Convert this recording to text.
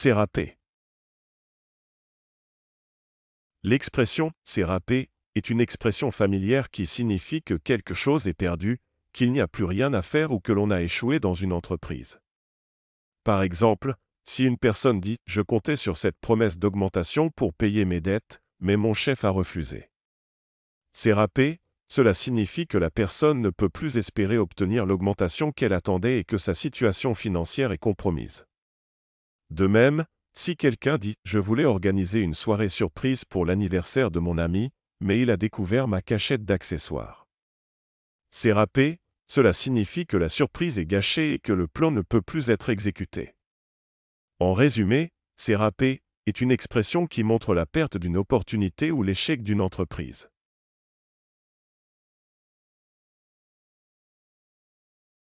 C'est râpé. L'expression c'est est une expression familière qui signifie que quelque chose est perdu, qu'il n'y a plus rien à faire ou que l'on a échoué dans une entreprise. Par exemple, si une personne dit ⁇ Je comptais sur cette promesse d'augmentation pour payer mes dettes, mais mon chef a refusé ⁇ C'est râpé, cela signifie que la personne ne peut plus espérer obtenir l'augmentation qu'elle attendait et que sa situation financière est compromise. De même, si quelqu'un dit ⁇ Je voulais organiser une soirée surprise pour l'anniversaire de mon ami, mais il a découvert ma cachette d'accessoires. ⁇ C'est râpé, cela signifie que la surprise est gâchée et que le plan ne peut plus être exécuté. En résumé, c'est râpé est une expression qui montre la perte d'une opportunité ou l'échec d'une entreprise.